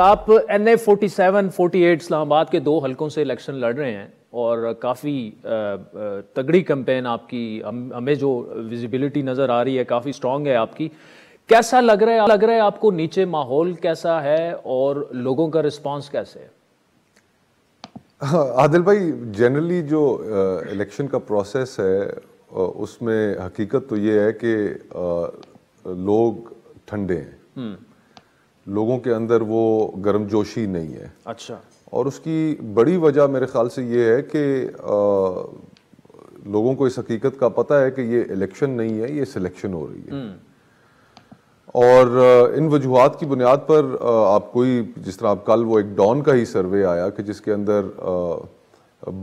आप N A forty seven forty eight Islamabad के दो हलकों से इलेक्शन लड़ रहे हैं और काफ़ी तगड़ी कंपेन आपकी हम, हमें जो विजिबिलिटी नज़र आ रही है काफ़ी स्ट्रांग है आपकी कैसा लग रहा है लग रहा है आपको नीचे माहौल कैसा है और लोगों का रिस्पांस कैसे है हाँ, आदिल भाई जनरली जो इलेक्शन का प्रोसेस है उसमें हकीकत तो ये है कि लोग ठंडे हैं हम्म। लोगों के अंदर वो गर्मजोशी नहीं है अच्छा और उसकी बड़ी वजह मेरे ख्याल से ये है कि लोगों को इस हकीकत का पता है कि ये इलेक्शन नहीं है ये सिलेक्शन हो रही है हम्म। और इन वजूहत की बुनियाद पर आप कोई जिस तरह आप कल वो एक डॉन का ही सर्वे आया कि जिसके अंदर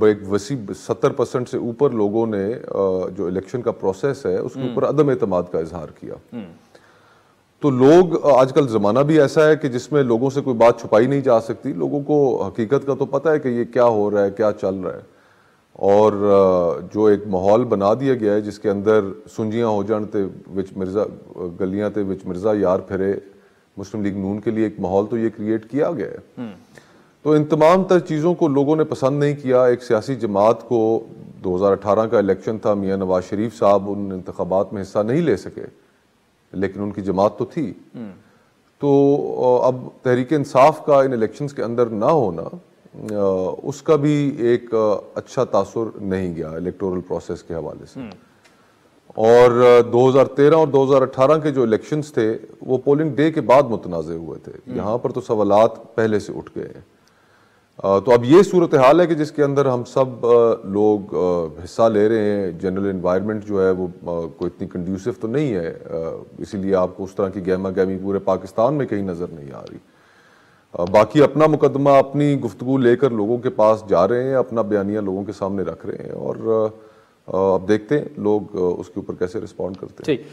एक वसी सत्तर परसेंट से ऊपर लोगों ने जो इलेक्शन का प्रोसेस है उसके हम्म। ऊपर अदम अतमाद का इजहार किया हम्म। तो लोग आजकल ज़माना भी ऐसा है कि जिसमें लोगों से कोई बात छुपाई नहीं जा सकती लोगों को हकीकत का तो पता है कि ये क्या हो रहा है क्या चल रहा है और जो एक माहौल बना दिया गया है जिसके अंदर सुंजियाँ हो जान विच मिर्ज़ा गलियाँ थे विच मिर्ज़ा यार फिरे मुस्लिम लीग नून के लिए एक माहौल तो ये क्रिएट किया गया है हम्म। तो इन तमाम तर चीज़ों को लोगों ने पसंद नहीं किया एक सियासी जमात को 2018 का इलेक्शन था मियाँ नवाज शरीफ साहब उन इंतबात में हिस्सा नहीं ले सके लेकिन उनकी जमात तो थी हम्म। तो अब तहरीक इंसाफ का इन इलेक्शंस के अंदर ना होना उसका भी एक अच्छा तासर नहीं गया इलेक्टोरल प्रोसेस के हवाले से हम्म। और 2013 और 2018 के जो इलेक्शंस थे वो पोलिंग डे के बाद मुतनाज़ हुए थे हम्म। यहाँ पर तो सवालात पहले से उठ गए हैं तो अब ये सूरत हाल है कि जिसके अंदर हम सब लोग हिस्सा ले रहे हैं जनरल इन्वायरमेंट जो है वो कोई इतनी कंड्यूसिव तो नहीं है इसीलिए आपको उस तरह की गहमा गहमी पूरे पाकिस्तान में कहीं नज़र नहीं आ रही बाकी अपना मुकदमा अपनी गुफ्तु लेकर लोगों के पास जा रहे हैं अपना बयानिया लोगों के सामने रख रहे हैं और अब देखते हैं लोग उसके ऊपर कैसे रिस्पॉन्ड करते हैं